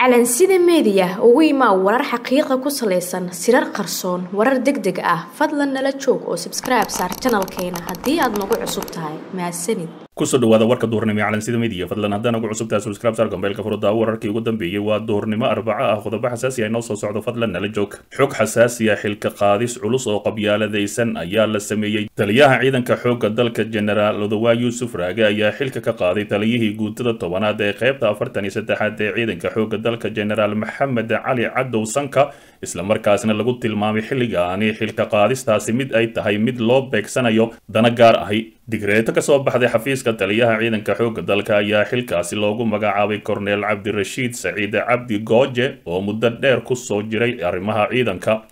calansida meediya ugu imaa warar xaqiiqa ku salaysan sirar qarsoon warar deg deg ah fadlan nala joog oo sabskribe saar janalkeena haddii aad nagu cusub tahay mahadsanid kusoo dhawaada warka duhurnimo calan sida midiya fadlan haddaan ugu cusubtaha subscribsar gombeylka furudda ah, wararkii ugu dambeeyey waa duhurnimo arbaca ah qodobo xasaasi ay ah noo soo socdo fadlan nala joog xog xasaasi ah xilka qaadis culus oo qabyaaladaysan ayaa la sameeyey taliyaha ciidanka xoogga dalka jenaraal odowa yuusuf raage ayaa xilka ka qaaday taliyihii guutada tobanaad ee qaybta afartan iyo saddexaad ee ciidanka xoogga dalka jenaraal maxamed cali cadow sanka isla markaasna lagu tilmaamay xilligaani xilka qaadistaasi mid ay tahay mid loo beegsanayo dana gaar ahi digreeto ka soo baxday xafiiska taliyaha ciidanka xoogga dalka ayaa xilkaasi loogu magacaabay korneel cabdirashiid saciide cabdi gooje oo muddo dheer ku soo jiray arrimaha ciidanka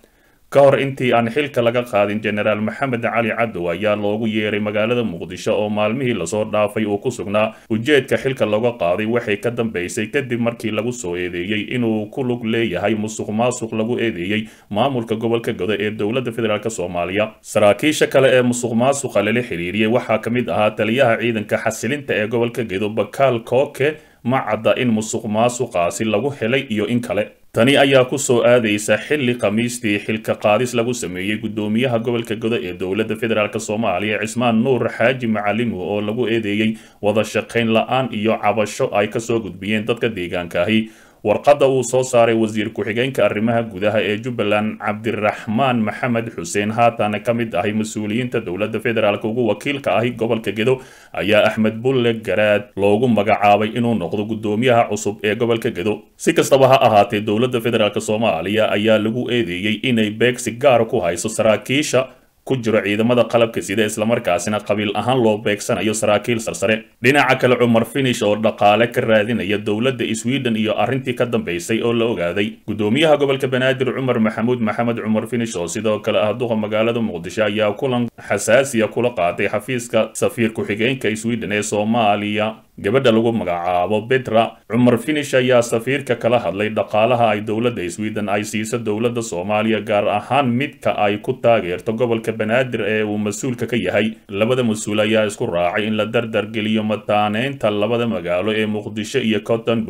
ka hor intii aan xilka laga qaadin jenaraal maxamed cali cadow ayaa loogu yeeray magaalada muqdisho oo maalmihii lasoo dhaafay uu ku sugnaa ujeedka xilka looga qaaday waxay ka dambaysay kadib markii lagu soo eedeeyey inuu ku lug leeyahay musuq maasuq lagu eedeeyey maamulka gobolka godo ee dowladda federaalk soomaaliya saraakiisha kale ee musuq maasuqa lala xiriiriyey waxaa ka mid ahaa taliyaha ciidanka xasilinta ee gobolka gedo bakaal kooke ma cadda in musuq maasuqaasi lagu helay iyo in kale tani ayaa ku soo aadaysa xilli khamiistii xilka qaadis lagu sameeyey guddoomiyaha gobolka godo ee dowladda federaalk soomaaliya cismaan nuur xaaji macalimu oo lagu eedeeyey wada shaqayn la-aan iyo cabasho ay kasoo gudbiyeen dadka deegaanka ahi warqadda uu soo saaray wasiir ku-xigeenka arrimaha gudaha ee jubbaland cabdiraxmaan maxamed xuseen haatana ka mid ahay mas-uuliyiinta dowladda federaalk ugu wakiilka ahi gobolka gedo ayaa axmed bulle garaad loogu magacaabay inuu noqdo guddoomiyaha cusub ee gobolka gedo si kastaba ha ahaatee dowladda federaalk soomaaliya ayaa lagu eedeeyey inay beegsi gaar ku hayso saraakiisha ku jiro ciidamada qalabka sida islamarkaasina qabiil ahaan loo beegsanayo saraakiil sarsare dhinaca kale cumar finish oo dhaqaale ka raadinaya dowladda sweden iyo arrintii ka dambaysay oo la ogaaday guddoomiyaha gobolka banaadir cumar maxamuud maxamed cumar finish oo sidoo kale ah duqa magaalada muqdisho ayaa kulan xasaasiya kula qaatay xafiiska safiir ku-xigeenka sweden ee soomaaliya gabadha lagu magacaabo betra cumar finish ayaa safiirka kala hadlay dhaqaalaha ay dowladda sweden ay siiso dowladda soomaaliya gaar ahaan midka ay ku taageerto gobolka banaadir ee uu mas-uulka ka yahay labada mas-uul ayaa isku raacay in la dardargeliyo mataaneynta labada magaalo ee muqdisho iyo cotton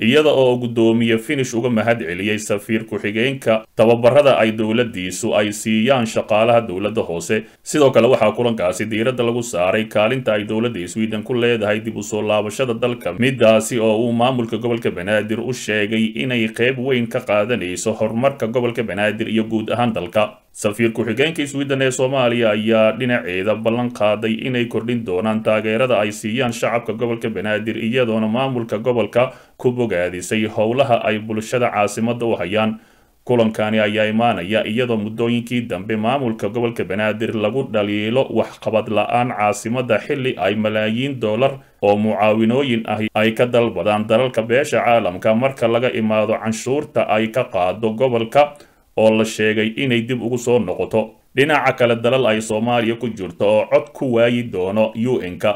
iyada oo guddoomiye finish uga mahad celiyey safiir ku-xigeenka tababarada ay dowladiisu ay siiyaan shaqaalaha dowladda hoose sidoo kale waxaa kulankaasi diiradda lagu saaray kaalinta ay dowladda iswiidhan ku leedahay dib u soo laabashada dalka midaasi oo uu maamulka gobolka banaadir u sheegay inay qayb weyn ka qaadanayso horumarka gobolka banaadir iyo guud ahaan dalka safiir ku-xigeenka sweden ee soomaaliya ayaa dhinaceeda ballan qaaday inay kordhin doonaan taageerada ay siiyaan shacabka gobolka banaadir iyadoona maamulka gobolka ku bogaadisay howlaha ay bulshada caasimadda u hayaan kulankani ayaa imaanaya iyadoo muddooyinkii dambe maamulka gobolka banaadir lagu dhaliilo waxqabad la-aan caasimadda xilli ay malaayiin doolar oo mucaawinooyin ah ay ka dalbadaan dalalka beesha caalamka marka laga imaado canshuurta ay ka qaado gobolka oo la sheegay inay dib ugu soo noqoto dhinaca kale dalal ay soomaaliya ku jirto oo cod ku waayi doono u n ka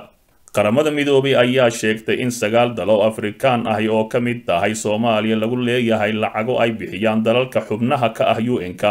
qaramada midoobay ayaa sheegtay in sagaal dalo afrikaan ahi oo ka mid tahay soomaaliya lagu leeyahay lacago ay bixiyaan dalalka xubnaha ka ah u n ka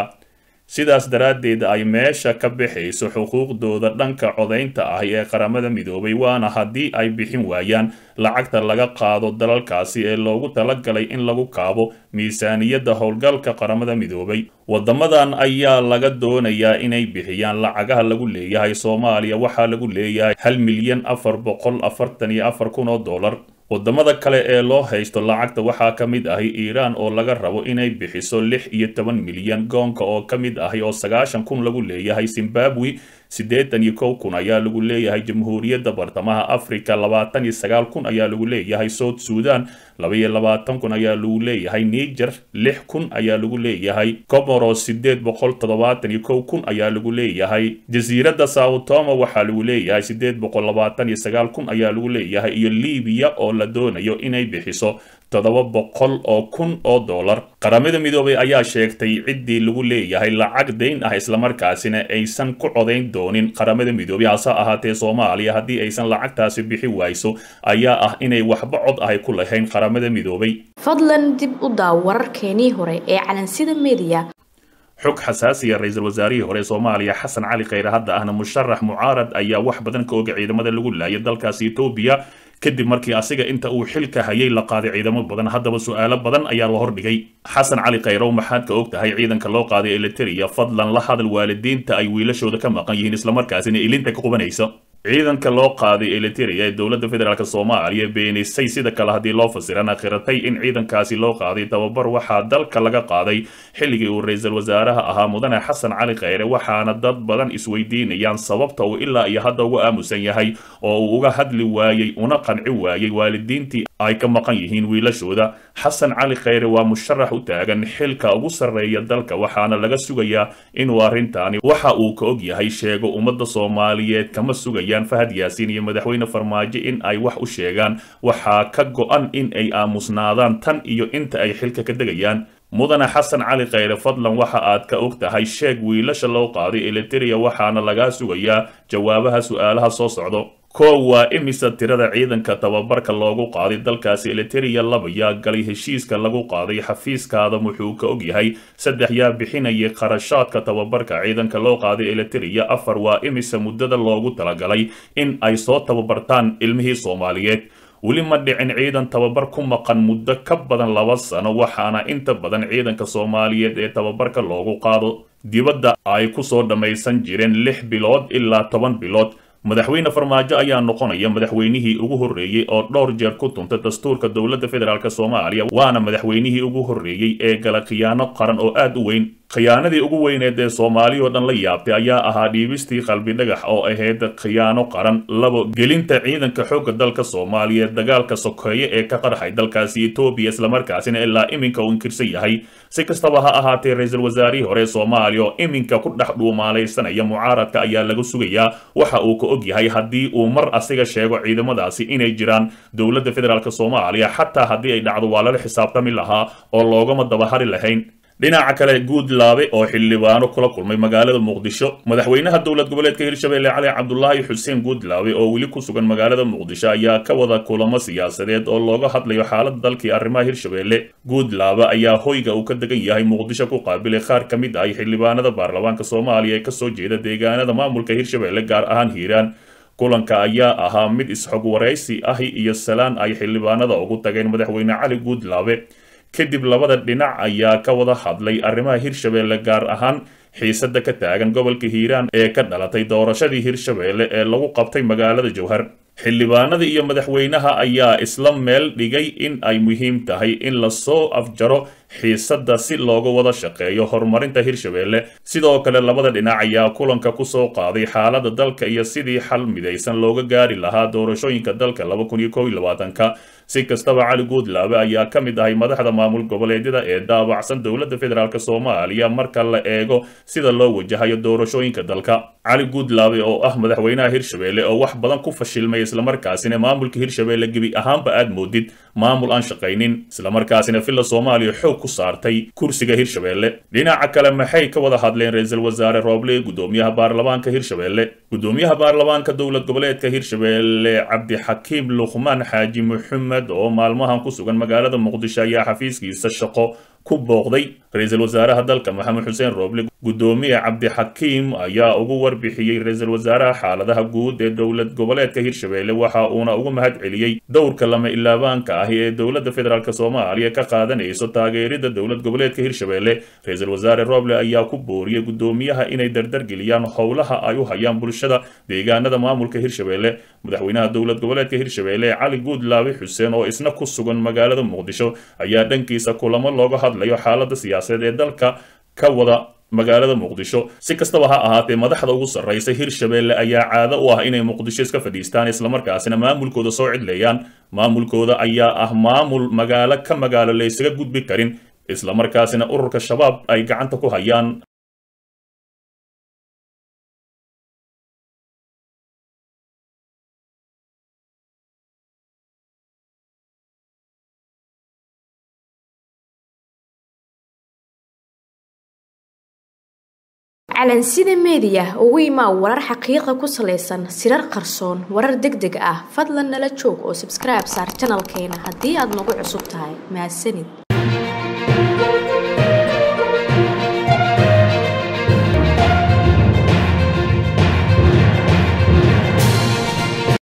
sidaas daraaddeed ay meesha ka bixayso xuquuqdooda dhanka codaynta ah ee qaramada midoobay waana haddii ay bixin waayaan lacagta laga qaado dalalkaasi ee loogu talagalay in lagu kaabo miisaaniyadda howlgalka qaramada midoobay waddamadan ayaa laga doonayaa inay bixiyaan lacagaha lagu leeyahay soomaaliya waxaa lagu leeyahay hal milyan afar boqol afartan iyo afar kun oo dollar waddamada kale ee loo haysto lacagta waxaa ka mid ahi iiraan oo laga rabo inay bixiso lix iyo toban milyan goonka oo ka mid ahi oo sagaashan kun lagu leeyahay zimbabwe siddeetan iyo kow kun ayaa lagu leeyahay jamhuuriyadda bartamaha africa labaatan iyo sagaal kun ayaa lagu leeyahay south suudan labaiyo labaatan kun ayaa lagu leeyahay niger lix kun ayaa lagu leeyahay comoros siddeed boqol toddobaatan iyo kow kun ayaa lagu leeyahay jasiiradda sautoma waxaa lagu leeyahay siddeed boqol labaatan iyo sagaal kun ayaa lagu leeyahay iyo libiya oo la doonayo inay bixiso toddoba boqol oo kun oo dollar qaramada midoobay ayaa sheegtay ciddii lagu leeyahay lacag dayn ah islamarkaasina aysan ku codayn doonin qaramada midoobay hase ahaatee soomaaliya haddii aysan lacagtaasi bixi wayso ayaa ah inay waxba cod ahay ku lahayn qaramada midoobay fadlan dib u daaw wararkeenii hore ee calansida media xog xasaasiya ah, ra-iisul wasaarihii hore soomaaliya xasan cali kheyre hadda ahna musharax mucaarad ayaa wax badan ka oga ciidamada lagu laaya dalkaasi etoobiya kadib markii asiga inta uu xilka hayay la qaaday ciidamo badan haddaba su-aalo badan ayaa la hordhigay xasan cali khayrow maxaad ka og tahay ciidanka loo qaaday elitariya fadlan la hadal waalidiinta ay wiilashooda ka maqan yihiin islamarkaasina ilinta ka qubanaysa ciidanka loo qaaday ee lateriya ee dowladda federaalk soomaaliya beenisay sida kale haddii loo fasirana khiratay in ciidankaasi loo qaaday tababar waxaa dalka laga qaaday xilligii uu ra-iisul wasaaraha ahaa mudane xasan cali khayre waxaana dad badan isweydiinayaan sababta uu ilaa iyo hadda uga aamusan yahay oo uu uga hadli waayey una qanci waayey waalidiintii ay ka maqan yihiin wiilashooda xasan cali kheyre waa musharax u taagan xilka ugu sarreeya dalka waxaana laga sugayaa inuu arrintaani waxa uu ka og yahay sheego ummadda soomaaliyeed kama sugayaan fahad yaasiin iyo madaxweyne farmaajo in ay wax u sheegaan waxaa ka go-an in ay aamusnaadaan tan iyo inta ay xilka ka degayaan mudane xasan cali kheyre fadlan waxa aad ka og tahay sheeg wiilasha loo qaaday eliteria waxaana lagaa sugayaa jawaabaha su-aalaha soo socdo koow waa imisa tirada ciidanka tababarka loogu qaaday dalkaasi eliteria lab yaa galay heshiiska lagu qaaday xafiiskaada adam wuxuu ka ogyahay saddex yaa bixinayay kharashaadka tababarka ciidanka loo qaaday eliteria afar waa imisa muddada loogu talagalay in ay soo tababartaan ilmihii soomaaliyeed weli ma dhicin ciidan tababar ku maqan muddo ka badan laba sano waxaana inta badan ciidanka soomaaliyeed ee tababarka loogu qaado dibadda ay ku soo dhammaysan jireen lix bilood ilaa toban bilood madaxweyne farmaajo ayaa noqonaya madaxweynihii ugu horreeyey oo dhowr jeer ku tuntay dastuurka dowladda federaalk soomaaliya waana madaxweynihii ugu horreeyey ee gala khiyaano qaran oo aad u weyn khiyaanadii ugu weyneed ee soomaaliyoo dhan la yaabtay ayaa ahaa dhiibistii qalbi dhagax oo ahayd khiyaano qaran labo gelinta ciidanka xoogga dalka soomaaliya dagaalka sokeeye ee ka qarxay dalkaasi etoobiya islamarkaasina ilaa iminka uu inkirsan yahay si kastaba ha ahaatee ra-iisul wasaarihii hore soomaaliya oo iminka ku dhex dhuumaalaysanaya mucaaradka ayaa lagu sugayaa waxa uu ka og yahay haddii uu mar asiga sheego ciidamadaasi inay jiraan dowladda federaalk soomaaliya xataa haddii ay dhacdo waa lala xisaabtami lahaa oo loogama dabahari lahayn dhinaca kale guudlaabe oo xildhibaano kula kulmay magaalada muqdisho madaxweynaha dowlad goboleedka hirshabelle cali cabdulaahi xuseen guudlaabe oo weli ku sugan magaalada muqdisho ayaa ka wada kulamo siyaasadeed oo looga hadlayo xaalada dalkii arrimaha hirshabelle guudlaabe ayaa hoyga uu ka degan yahay muqdisho ku qaabilay qaar ka mid ah xildhibaanada baarlamaanka soomaaliya ee kasoo jeeda deegaanada maamulka hirshabelle gaar ahaan hiiraan kulanka ayaa ahaa mid is-xog wareysi ahi iyo salaan ay xildhibaanada ugu tageen madaxweyne cali guudlaabe kadib labada dhinac ayaa ka wada hadlay arrimaha hirshabeelle gaar ahaan xiisada ka taagan gobolka hiiraan ee ka dhalatay doorashadii hirshabeelle ee lagu qabtay magaalada jowhar xildhibaanada iyo madaxweynaha ayaa isla meel dhigay in ay muhiim tahay in lasoo afjaro xiisadda si looga wada shaqeeyo horumarinta hirshabeelle sidoo kale labada dhinac ayaa kulanka ku soo qaaday xaaladda dalka iyo sidii xal midaysan looga gaari lahaa doorashooyinka dalka ka si kastaba cali guudlaabe ayaa ka mid ahay madaxda maamul goboleedyada ee daabacsan dowladda federaalk soomaaliya marka la eego sida loo wajahayo doorashooyinka dalka cali guudlaabe oo ah madaxweynaha hirshabelle oo wax badan ku fashilmay islamarkaasina maamulka hirshabelle gebi ahaanba aad moodid maamul aan shaqaynin islamarkaasina villa soomaaliya xoog ku saartay kursiga hirshabeelle dhinaca kale maxay ka wada hadleen ra-iisul wasaare rooble gudoomiyaha baarlamaanka hirshabeelle gudoomiyaha baarlamaanka dowlad goboleedka hirshabeelle cabdixakiim lukhmaan xaaji muxumed oo maalmahan ku sugan magaalada muqdisho ayaa xafiiskiisa shaqo ku booqday ra-iisul wasaaraha dalka maxamed xuseen rooble guddoomiye cabdixakiim ayaa ugu warbixiyey ra-iisul wasaaraha xaaladaha guud ee dowlad goboleedka hirshabelle waxa uuna ugu mahad celiyey dowrka lama ilaabaanka ah ee dowladda federaalk soomaaliya ka qaadanayso taageerida dowlad goboleedka hirshabelle ra-iisul wasaare rooble ayaa ku booriyey guddoomiyaha inay dardargeliyaan howlaha ay u hayaan bulshada deegaanada maamulka hirshabelle madaxweynaha dowlad goboleedka hirshabeelle cali guudlaabi xuseen oo isna ku sugan magaalada muqdisho ayaa dhankiisa kulamo looga hadlayo xaalada siyaasadeed ee dalka ka wada magaalada muqdisho si kastaba ha ahaatee madaxda ugu sarraysa hirshabeelle ayaa caado u ah inay muqdisho iska fadhiistaan islamarkaasina maamulkooda soo cidleeyaan maamulkooda ayaa ah maamul magaalo ka magaalo laysaga gudbi karin islamarkaasina ururka shabaab ay gacanta ku hayaan maclan sida meediya ugu imaa warar xaqiiqa ku salaysan sirar qarsoon warar deg deg ah fadlan nala joog oo sabskribe saar janalkeena haddii aada nagu cusub tahay mahadsanid